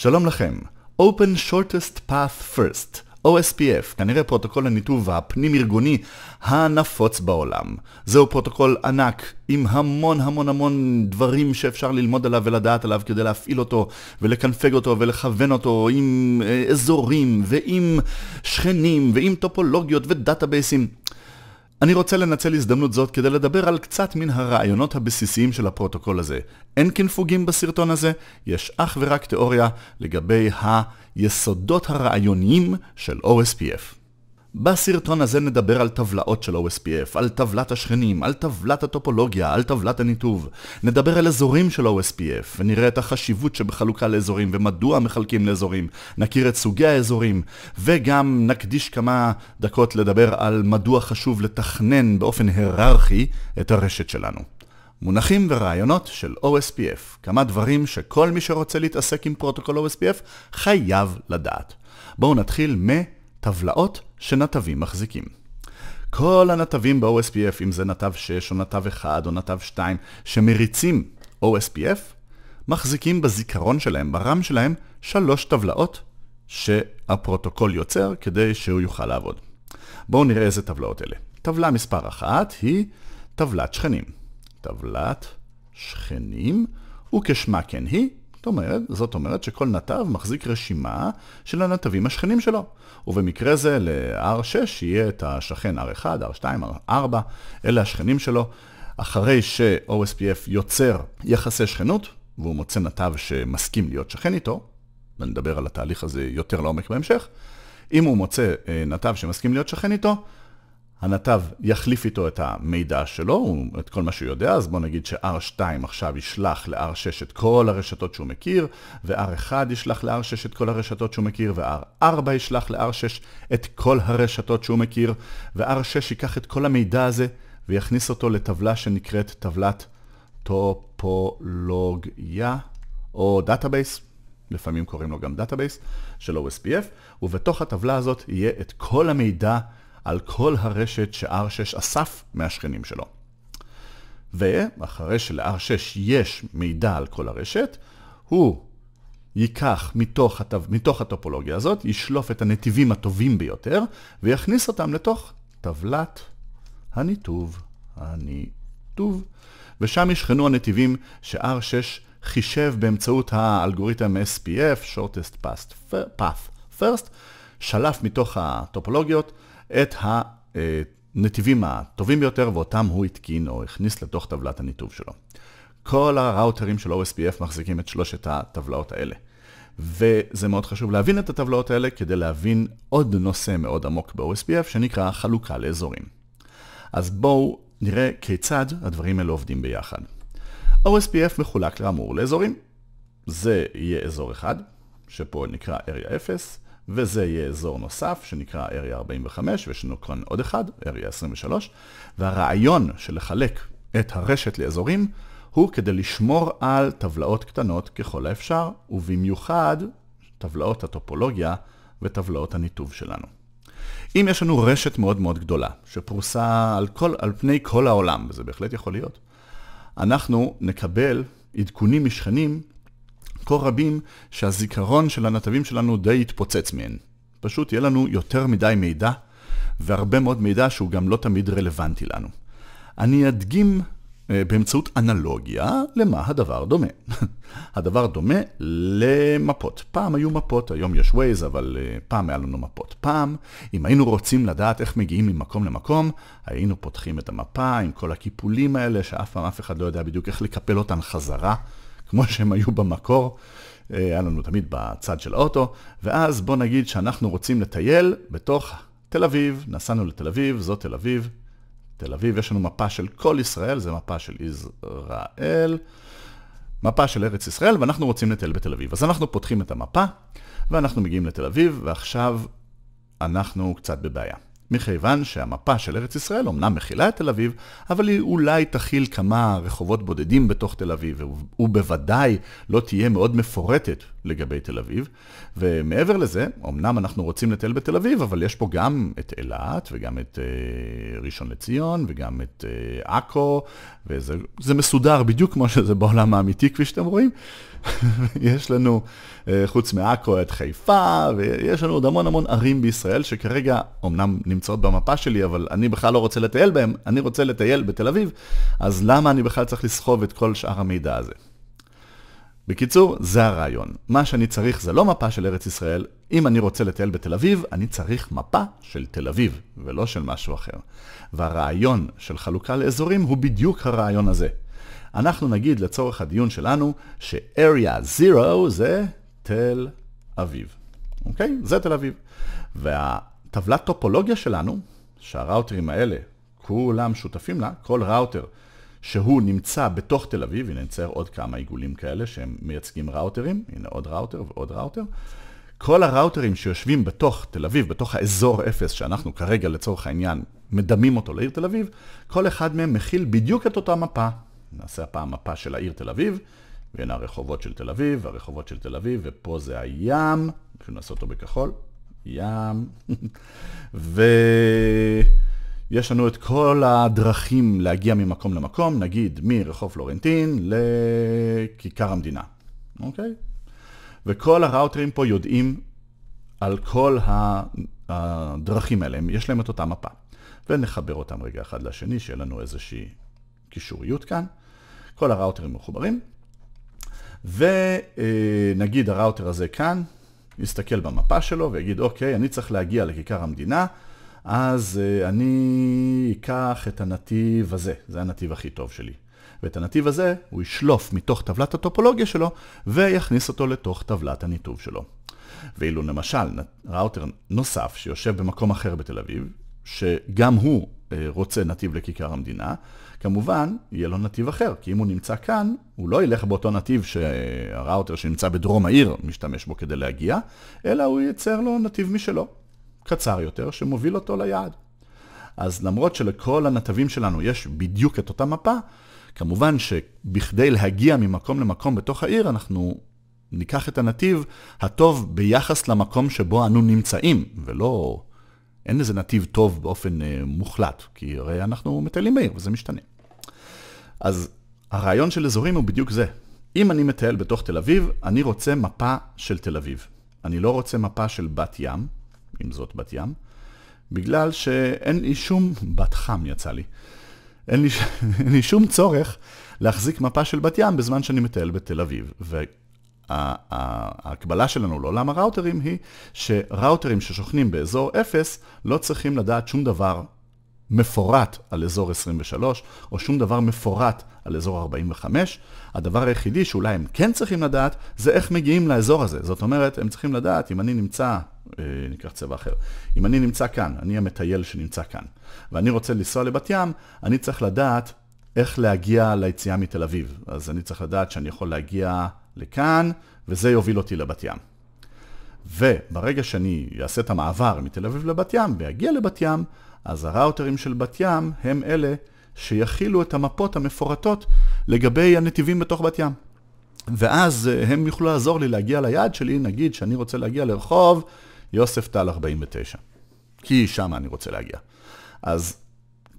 שלום לכם, Open Shortest Path First, OSPF, כנראה פרוטוקול הניתוב הפנים-ארגוני הנפוץ בעולם. זהו פרוטוקול ענק עם המון המון המון דברים שאפשר ללמוד עליו ולדעת עליו כדי להפעיל אותו ולקנפג אותו ולכוון אותו עם אה, אזורים ועם שכנים ועם טופולוגיות ודאטאבייסים. אני רוצה לנצל הזדמנות זאת כדי לדבר על קצת מן הרעיונות הבסיסיים של הפרוטוקול הזה. אין קנפוגים בסרטון הזה, יש אך ורק תיאוריה לגבי היסודות הרעיוניים של OSPF. בסרטון הזה נדבר על טבלאות של OSPF, על טבלת השכנים, על טבלת הטופולוגיה, על טבלת הניתוב. נדבר על אזורים של OSPF, ונראה את החשיבות שבחלוקה לאזורים ומדוע מחלקים לאזורים. נכיר את סוגי האזורים, וגם נקדיש כמה דקות לדבר על מדוע חשוב לתכנן באופן היררכי את הרשת שלנו. מונחים ורעיונות של OSPF, כמה דברים שכל מי שרוצה להתעסק עם פרוטוקול OSPF חייב לדעת. בואו נתחיל מ... טבלאות שנתבים מחזיקים. כל הנתבים ב-OSPF, אם זה נתב 6 או נתב 1 או נתב 2, שמריצים OSPF, מחזיקים בזיכרון שלהם, ברם שלהם, שלוש טבלאות שהפרוטוקול יוצר כדי שהוא יוכל לעבוד. בואו נראה איזה טבלאות אלה. טבלה מספר אחת היא טבלת שכנים. טבלת שכנים, וכשמה כן היא, אומרת, זאת אומרת שכל נתב מחזיק רשימה של הנתבים השכנים שלו, ובמקרה זה ל-R6 יהיה את השכן R1, R2, R4, אלה השכנים שלו. אחרי ש-OSPF יוצר יחסי שכנות, והוא מוצא נתב שמסכים להיות שכן איתו, ונדבר על התהליך הזה יותר לעומק בהמשך, אם הוא מוצא אה, נתב שמסכים להיות שכן איתו, הנתב יחליף איתו את המידע שלו, את כל מה שהוא יודע, אז בואו נגיד ש-R2 עכשיו ישלח ל-R6 את כל הרשתות שהוא מכיר, ו-R1 ישלח ל-R6 את כל הרשתות שהוא מכיר, ו-R4 ישלח ל-R6 את כל הרשתות שהוא מכיר, ו-R6 ייקח את כל המידע הזה ויכניס אותו לטבלה שנקראת טבלת טופולוגיה, או דאטאבייס, לפעמים קוראים לו גם דאטאבייס, של OSPF, ובתוך הטבלה הזאת יהיה את כל המידע על כל הרשת ש r 6 אסף מהשכנים שלו. ואחרי של r 6 יש מידע על כל הרשת, הוא ייקח מתוך, הטו... מתוך הטופולוגיה הזאת, ישלוף את הנתיבים הטובים ביותר, ויכניס אותם לתוך טבלת הניתוב, הניתוב, ושם ישכנו הנתיבים ש-R6 חישב באמצעות האלגוריתם SPF, shortest past, path first, שלף מתוך הטופולוגיות, את הנתיבים הטובים ביותר, ואותם הוא התקין או הכניס לתוך טבלת הניתוב שלו. כל הראוטרים של OSPF מחזיקים את שלושת הטבלאות האלה. וזה מאוד חשוב להבין את הטבלאות האלה כדי להבין עוד נושא מאוד עמוק ב-OSPF שנקרא חלוקה לאזורים. אז בואו נראה כיצד הדברים האלה עובדים ביחד. OSPF מחולק לאמור לאזורים. זה יהיה אזור אחד, שפה נקרא area 0, וזה יהיה אזור נוסף שנקרא area 45, ויש לנו כאן עוד אחד, area 23, והרעיון של לחלק את הרשת לאזורים הוא כדי לשמור על טבלאות קטנות ככל האפשר, ובמיוחד טבלאות הטופולוגיה וטבלאות הניתוב שלנו. אם יש לנו רשת מאוד מאוד גדולה, שפרוסה על, כל, על פני כל העולם, וזה בהחלט יכול להיות, אנחנו נקבל עדכונים משכנים כה רבים שהזיכרון של הנתבים שלנו די יתפוצץ מהן. פשוט יהיה לנו יותר מדי מידע, והרבה מאוד מידע שהוא גם לא תמיד רלוונטי לנו. אני אדגים אה, באמצעות אנלוגיה למה הדבר דומה. הדבר דומה למפות. פעם היו מפות, היום יש ווייז, אבל אה, פעם היה לנו מפות. פעם, אם היינו רוצים לדעת איך מגיעים ממקום למקום, היינו פותחים את המפה עם כל הקיפולים האלה, שאף פעם אף אחד לא יודע בדיוק איך לקפל אותן חזרה כמו שהם היו במקור. אה, היה לנו תמיד בצד של האוטו, ואז בוא נגיד שאנחנו רוצים לטייל בתוך תל אביב, נסענו לתל אביב, זו תל אביב, תל אביב, יש לנו מפה של כל ישראל, זה מפה של ישראל, מפה של ארץ ישראל, ואנחנו רוצים לטייל בתל אביב. אז אנחנו פותחים את המפה, ואנחנו מגיעים לתל אביב, ועכשיו אנחנו קצת בבעיה. מכיוון שהמפה של ארץ ישראל אמנם מכילה את תל אביב, אבל היא אולי תכיל כמה רחובות בודדים בתוך תל אביב, ובוודאי לא תהיה מאוד מפורטת לגבי תל אביב. ומעבר לזה, אמנם אנחנו רוצים לטייל בתל אביב, אבל יש פה גם את אילת, וגם את אה, ראשון לציון, וגם את אה, עכו, אה, וזה מסודר בדיוק כמו שזה בעולם האמיתי, כפי שאתם רואים. יש לנו... אה, חוץ מעכו את חיפה, ויש לנו עוד המון המון ערים בישראל שכרגע אמנם נמצאות במפה שלי, אבל אני בכלל לא רוצה לטייל בהן, אני רוצה לטייל בתל אביב, אז למה אני בכלל צריך לסחוב את כל שאר המידע הזה? בקיצור, זה הרעיון. מה שאני צריך זה לא מפה של ארץ ישראל. אם אני רוצה לטייל בתל אביב, אני צריך מפה של תל אביב, ולא של משהו אחר. והרעיון של חלוקה לאזורים הוא בדיוק הרעיון הזה. אנחנו נגיד לצורך הדיון שלנו ש-Area 0 זה תל אביב. אוקיי? זה תל אביב. והטבלת טופולוגיה שלנו, שהראוטרים האלה, כולם שותפים לה, כל ראוטר שהוא נמצא בתוך תל אביב, הנה נצייר עוד כמה עיגולים כאלה שהם מייצגים ראוטרים, הנה עוד ראוטר ועוד ראוטר. כל הראוטרים שיושבים בתוך תל אביב, בתוך האזור אפס, שאנחנו כרגע לצורך העניין מדמים אותו לעיר תל אביב, כל אחד מהם מכיל בדיוק את אותה מפה. נעשה הפעם מפה של העיר תל אביב. בין הרחובות של תל אביב, הרחובות של תל אביב, ופה זה הים, אפשר לעשות אותו בכחול, ים, ויש לנו את כל הדרכים להגיע ממקום למקום, נגיד מרחוב פלורנטין לכיכר המדינה, אוקיי? וכל הראוטרים פה יודעים על כל הדרכים האלה, יש להם את אותה מפה. ונחבר אותם רגע אחד לשני, שיהיה לנו איזושהי קישוריות כאן. כל הראוטרים מחוברים, ונגיד הראוטר הזה כאן, יסתכל במפה שלו ויגיד, אוקיי, אני צריך להגיע לכיכר המדינה, אז אה, אני אקח את הנתיב הזה, זה הנתיב הכי טוב שלי. ואת הנתיב הזה הוא ישלוף מתוך טבלת הטופולוגיה שלו ויכניס אותו לתוך טבלת הניתוב שלו. ואילו למשל ראוטר נוסף שיושב במקום אחר בתל אביב, שגם הוא אה, רוצה נתיב לכיכר המדינה, כמובן, יהיה לו נתיב אחר, כי אם הוא נמצא כאן, הוא לא ילך באותו נתיב שהראוטר שנמצא בדרום העיר משתמש בו כדי להגיע, אלא הוא ייצר לו נתיב משלו, קצר יותר, שמוביל אותו ליעד. אז למרות שלכל הנתבים שלנו יש בדיוק את אותה מפה, כמובן שבכדי להגיע ממקום למקום בתוך העיר, אנחנו ניקח את הנתיב הטוב ביחס למקום שבו אנו נמצאים, ולא אין לזה נתיב טוב באופן אה, מוחלט, כי הרי אנחנו מטיילים בעיר וזה משתנה. אז הרעיון של אזורים הוא בדיוק זה. אם אני מטייל בתוך תל אביב, אני רוצה מפה של תל אביב. אני לא רוצה מפה של בת ים, אם זאת בת ים, בגלל שאין לי שום, בת חם יצא לי, אין לי, אין לי שום צורך להחזיק מפה של בת ים בזמן שאני מטייל בתל אביב. ו... ההקבלה שלנו לעולם הראוטרים היא שראוטרים ששוכנים באזור 0 לא צריכים לדעת שום דבר מפורט על אזור 23, או שום דבר מפורט על אזור 45. הדבר היחידי שאולי הם כן צריכים לדעת, זה איך מגיעים לאזור הזה. זאת אומרת, הם צריכים לדעת אם אני נמצא, אה, ניקח צבע אחר, אם אני נמצא כאן, אני המטייל שנמצא כאן, ואני רוצה לנסוע לבת ים, אני צריך לדעת איך להגיע ליציאה מתל אביב. אז אני צריך לדעת שאני יכול להגיע לכאן, וזה יוביל אותי לבת ים. וברגע שאני אעשה את המעבר מתל אביב לבת ים ואגיע לבת ים, אז הראוטרים של בת ים הם אלה שיכילו את המפות המפורטות לגבי הנתיבים בתוך בת ים. ואז אה, הם יוכלו לעזור לי להגיע ליעד שלי, נגיד שאני רוצה להגיע לרחוב יוספטל 49, כי שם אני רוצה להגיע. אז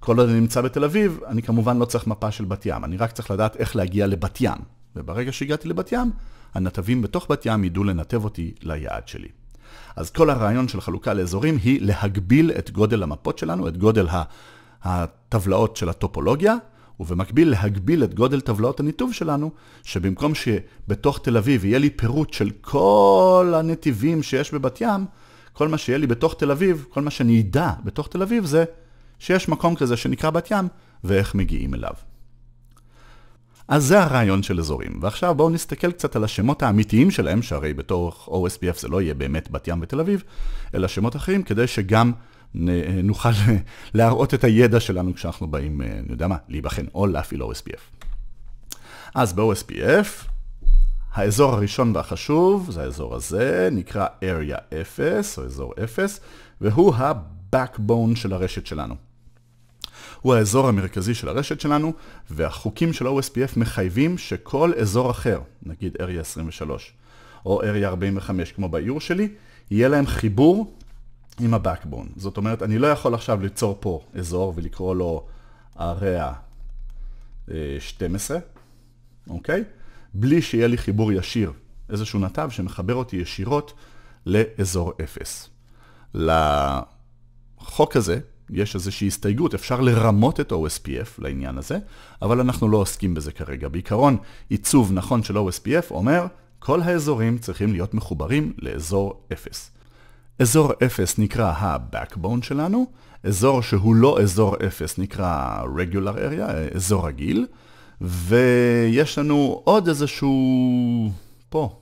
כל עוד אני נמצא בתל אביב, אני כמובן לא צריך מפה של בת ים, אני רק צריך לדעת איך להגיע לבת ים. וברגע שהגעתי לבת ים, הנתבים בתוך בת ים ידעו לנתב אותי ליעד שלי. אז כל הרעיון של חלוקה לאזורים היא להגביל את גודל המפות שלנו, את גודל הטבלאות של הטופולוגיה, ובמקביל להגביל את גודל טבלאות הניתוב שלנו, שבמקום שבתוך תל אביב יהיה לי פירוט של כל הנתיבים שיש בבת ים, כל מה שיהיה לי בתוך תל אביב, כל מה שאני אדע בתוך תל אביב זה שיש מקום כזה שנקרא בת ים, ואיך מגיעים אליו. אז זה הרעיון של אזורים, ועכשיו בואו נסתכל קצת על השמות האמיתיים שלהם, שהרי בתוך OSPF זה לא יהיה באמת בת ים ותל אביב, אלא שמות אחרים, כדי שגם אה, נוכל להראות את הידע שלנו כשאנחנו באים, אה, אני יודע מה, להיבחן או להפעיל OSPF. אז ב-OSPF, האזור הראשון והחשוב, זה האזור הזה, נקרא Area 0, או אזור 0, והוא ה-Backbone של הרשת שלנו. הוא האזור המרכזי של הרשת שלנו, והחוקים של OSPF מחייבים שכל אזור אחר, נגיד Area 23 או Area 45 כמו באיור שלי, יהיה להם חיבור עם ה-Backbone. זאת אומרת, אני לא יכול עכשיו ליצור פה אזור ולקרוא לו area 12, אה, אוקיי? בלי שיהיה לי חיבור ישיר, איזשהו נתב שמחבר אותי ישירות לאזור 0. לחוק הזה יש איזושהי הסתייגות, אפשר לרמות את OSPF לעניין הזה, אבל אנחנו לא עוסקים בזה כרגע. בעיקרון, עיצוב נכון של OSPF אומר, כל האזורים צריכים להיות מחוברים לאזור 0. אזור 0 נקרא ה-Backbone שלנו, אזור שהוא לא אזור 0 נקרא Regular Area, אזור רגיל, ויש לנו עוד איזשהו... פה,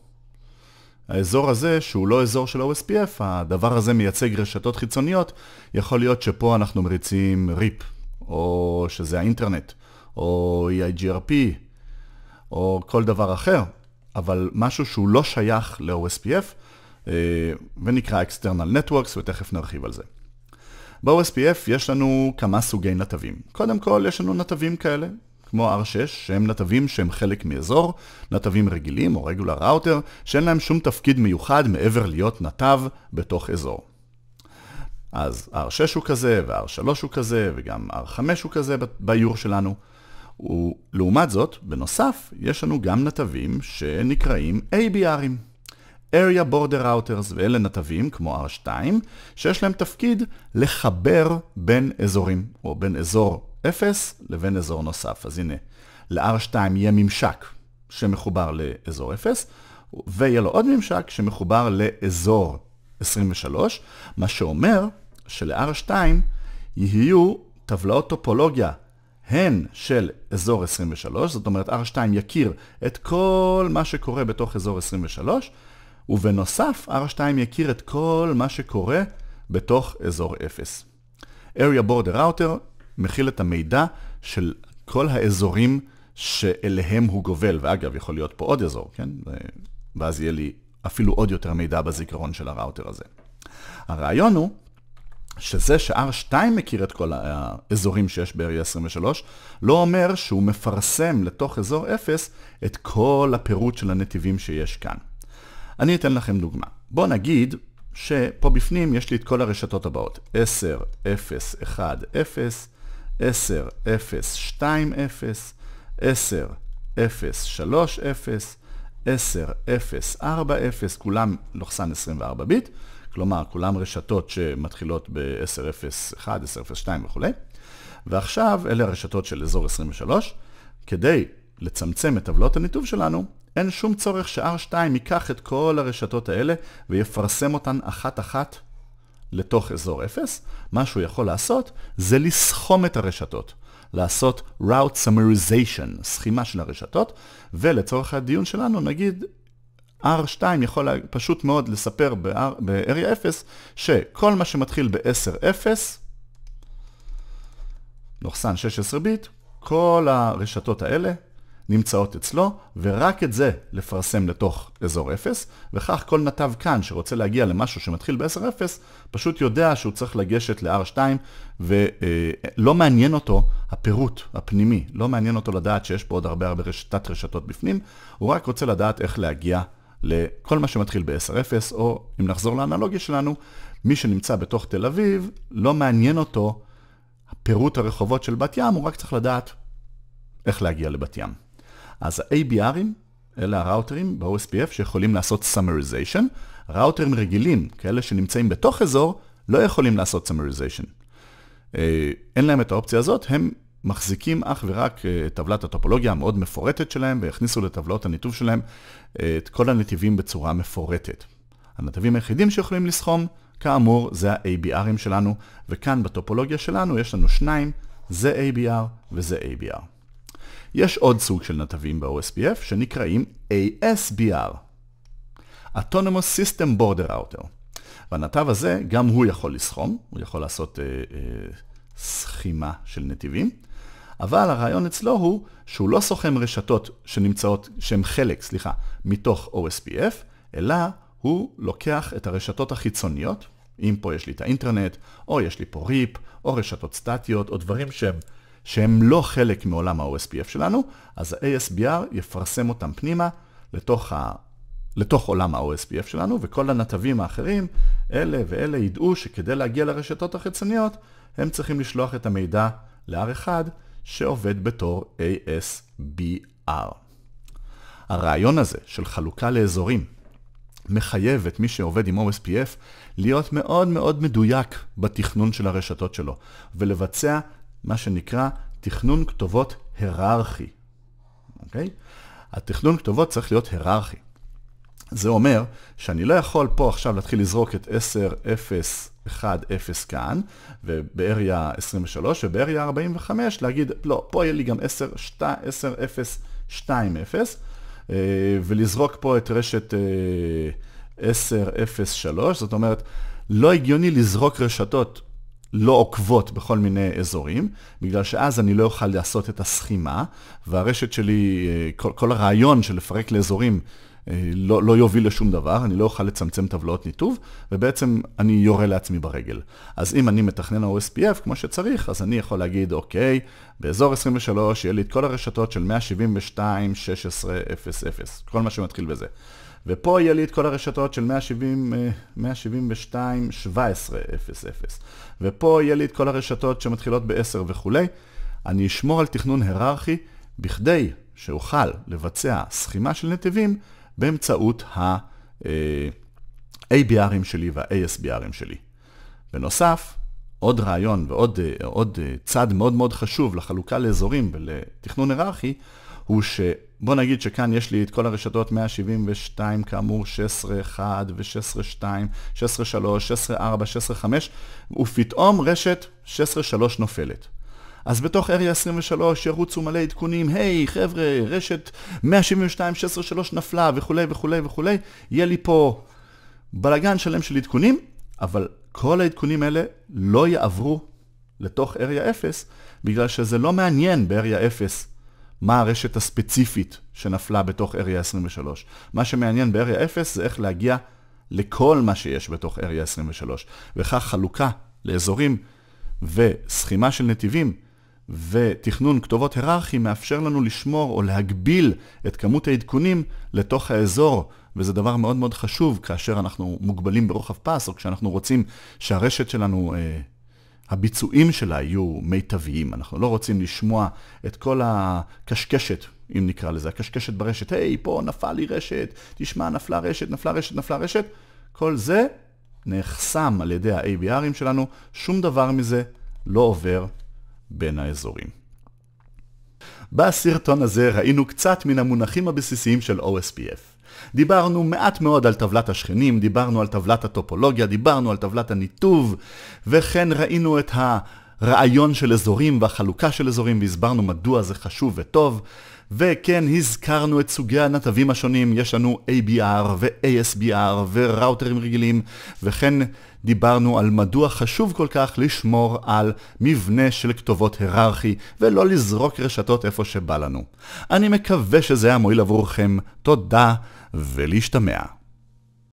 האזור הזה, שהוא לא אזור של OSPF, הדבר הזה מייצג רשתות חיצוניות, יכול להיות שפה אנחנו מריצים ריפ, או שזה האינטרנט, או EIGRP, או כל דבר אחר, אבל משהו שהוא לא שייך ל-OSPF, אה, ונקרא External Networks, ותכף נרחיב על זה. ב-OSPF יש לנו כמה סוגי נתבים. קודם כל, יש לנו נתבים כאלה, כמו R6, שהם נתבים שהם חלק מאזור, נתבים רגילים או regular router, שאין להם שום תפקיד מיוחד מעבר להיות נתב בתוך אזור. אז R6 הוא כזה, ו-R3 הוא כזה, וגם R5 הוא כזה באיור שלנו. ולעומת זאת, בנוסף, יש לנו גם נתבים שנקראים ABRים. area border routers, ואלה נתבים כמו R2, שיש להם תפקיד לחבר בין אזורים, או בין אזור 0 לבין אזור נוסף. אז הנה, ל-R2 יהיה ממשק שמחובר לאזור 0, ויהיה לו עוד ממשק שמחובר לאזור 23, מה שאומר של-R2 יהיו טבלאות טופולוגיה הן של אזור 23, זאת אומרת R2 יכיר את כל מה שקורה בתוך אזור 23, ובנוסף R2 יכיר את כל מה שקורה בתוך אזור 0. area border router מכיל את המידע של כל האזורים שאליהם הוא גובל, ואגב, יכול להיות פה עוד אזור, כן? ואז יהיה לי אפילו עוד יותר מידע בזיכרון של הראוטר הזה. הרעיון הוא שזה ש-R2 מכיר את כל האזורים שיש ב-RE23, לא אומר שהוא מפרסם לתוך אזור 0 את כל הפירוט של הנתיבים שיש כאן. אני אתן לכם דוגמה. בואו נגיד שפה בפנים יש לי את כל הרשתות הבאות, 10, 0, 1, 0, 10, 0, 2, 0, 10, 0, 3, 0, 10, 0, 4, 0, כולם לוחסן 24 ביט, כלומר כולם רשתות שמתחילות ב-10, 0, 1, 10, 0, 2 וכולי. ועכשיו אלה הרשתות של אזור 23. כדי לצמצם את טבלות הניתוב שלנו, אין שום צורך ש-R2 ייקח את כל הרשתות האלה ויפרסם אותן אחת-אחת לתוך אזור 0, מה שהוא יכול לעשות זה לסכום את הרשתות. לעשות route summarization, סכימה של הרשתות, ולצורך הדיון שלנו נגיד R2 יכול פשוט מאוד לספר ב-area 0 שכל מה שמתחיל ב-10-0, נוחסן 16 ביט, כל הרשתות האלה נמצאות אצלו, ורק את זה לפרסם לתוך אזור 0, וכך כל נתב כאן שרוצה להגיע למשהו שמתחיל ב 10 0 פשוט יודע שהוא צריך לגשת ל-R2, ולא מעניין אותו הפירוט הפנימי, לא מעניין אותו לדעת שיש פה עוד הרבה הרבה תת רשתות בפנים, הוא רק רוצה לדעת איך להגיע לכל מה שמתחיל ב 10 0 או אם נחזור לאנלוגיה שלנו, מי שנמצא בתוך תל אביב, לא מעניין אותו פירוט הרחובות של בת ים, הוא רק צריך לדעת איך להגיע לבת ים. אז ה-ABRים, אלה הראוטרים ב-OSPF שיכולים לעשות summarization. ראוטרים רגילים, כאלה שנמצאים בתוך אזור, לא יכולים לעשות summarization. אה, אין להם את האופציה הזאת, הם מחזיקים אך ורק את אה, טבלת הטופולוגיה המאוד מפורטת שלהם, והכניסו לטבלות הניתוב שלהם אה, את כל הנתיבים בצורה מפורטת. הנתיבים היחידים שיכולים לסכום, כאמור, זה ה-ABRים שלנו, וכאן בטופולוגיה שלנו יש לנו שניים, זה ABR וזה ABR. יש עוד סוג של נתבים ב-OSPF שנקראים ASBR, Autonomous System Border Router. והנתב הזה, גם הוא יכול לסכום, הוא יכול לעשות אה, אה, סכימה של נתיבים, אבל הרעיון אצלו הוא שהוא לא סוכם רשתות שנמצאות, שהן חלק, סליחה, מתוך OSPF, אלא הוא לוקח את הרשתות החיצוניות, אם פה יש לי את האינטרנט, או יש לי פה ריפ, או רשתות סטטיות, או דברים שהם שהם לא חלק מעולם ה-OSPF שלנו, אז ה-ASBR יפרסם אותם פנימה לתוך, ה... לתוך עולם ה-OSPF שלנו, וכל הנתבים האחרים, אלה ואלה, ידעו שכדי להגיע לרשתות החיצוניות, הם צריכים לשלוח את המידע ל-R1 שעובד בתור ASBR. הרעיון הזה של חלוקה לאזורים מחייב את מי שעובד עם OSPF להיות מאוד מאוד מדויק בתכנון של הרשתות שלו ולבצע מה שנקרא תכנון כתובות היררכי. אוקיי? התכנון כתובות צריך להיות היררכי. זה אומר שאני לא יכול פה עכשיו להתחיל לזרוק את 10, 0, 1, 0 כאן, ובאריה 23 ובאריה 45 להגיד, לא, פה יהיה לי גם 10, 2, 10, 0, 2, 0, ולזרוק פה את רשת 10, 0, 3, זאת אומרת, לא הגיוני לזרוק רשתות לא עוקבות בכל מיני אזורים, בגלל שאז אני לא אוכל לעשות את הסכימה, והרשת שלי, אה, כל, כל הרעיון של לפרק לאזורים אה, לא, לא יוביל לשום דבר, אני לא אוכל לצמצם טבלאות ניתוב, ובעצם אני יורה לעצמי ברגל. אז אם אני מתכנן ה-OSPF כמו שצריך, אז אני יכול להגיד, אוקיי, באזור 23 יהיה לי את כל הרשתות של 172, 16, 0, 0, כל מה שמתחיל בזה. ופה יהיה לי את כל הרשתות של 170, 172, 17, 0, 0. ופה יהיה לי את כל הרשתות שמתחילות ב-10 וכולי. אני אשמור על תכנון היררכי בכדי שאוכל לבצע סכימה של נתיבים באמצעות ה-ABRים אה, שלי וה-ASBRים שלי. בנוסף, עוד רעיון ועוד אה, עוד אה, צד מאוד מאוד חשוב לחלוקה לאזורים ולתכנון היררכי, הוא שבוא נגיד שכאן יש לי את כל הרשתות 172 כאמור, 16.1 ו-16.2, 16.3, 16.4, 16.5, ופתאום רשת 16.3 נופלת. אז בתוך אריה 23 ירוצו מלא עדכונים, היי hey, חבר'ה, רשת 172, 16, 3 נפלה וכולי וכולי וכולי, יהיה לי פה בלאגן שלם של עדכונים, אבל כל העדכונים האלה לא יעברו לתוך אריה 0, בגלל שזה לא מעניין באריה 0 מה הרשת הספציפית שנפלה בתוך אריה 23. מה שמעניין באריה 0 זה איך להגיע לכל מה שיש בתוך אריה 23, וכך חלוקה לאזורים וסכימה של נתיבים ותכנון כתובות היררכי מאפשר לנו לשמור או להגביל את כמות העדכונים לתוך האזור, וזה דבר מאוד מאוד חשוב כאשר אנחנו מוגבלים ברוחב פס, או כשאנחנו רוצים שהרשת שלנו, אה, הביצועים שלה יהיו מיטביים. אנחנו לא רוצים לשמוע את כל הקשקשת, אם נקרא לזה, הקשקשת ברשת, היי, hey, פה נפל לי רשת, תשמע, נפלה רשת, נפלה רשת, נפלה רשת. כל זה נחסם על ידי ה-ABRים שלנו, שום דבר מזה לא עובר בין האזורים. בסרטון הזה ראינו קצת מן המונחים הבסיסיים של OSPF. דיברנו מעט מאוד על טבלת השכנים, דיברנו על טבלת הטופולוגיה, דיברנו על טבלת הניתוב, וכן ראינו את הרעיון של אזורים והחלוקה של אזורים והסברנו מדוע זה חשוב וטוב. וכן, הזכרנו את סוגי הנתבים השונים, יש לנו ABR ו-ASBR וראוטרים רגילים, וכן דיברנו על מדוע חשוב כל כך לשמור על מבנה של כתובות היררכי ולא לזרוק רשתות איפה שבא לנו. אני מקווה שזה היה מועיל עבורכם, תודה ולהשתמע.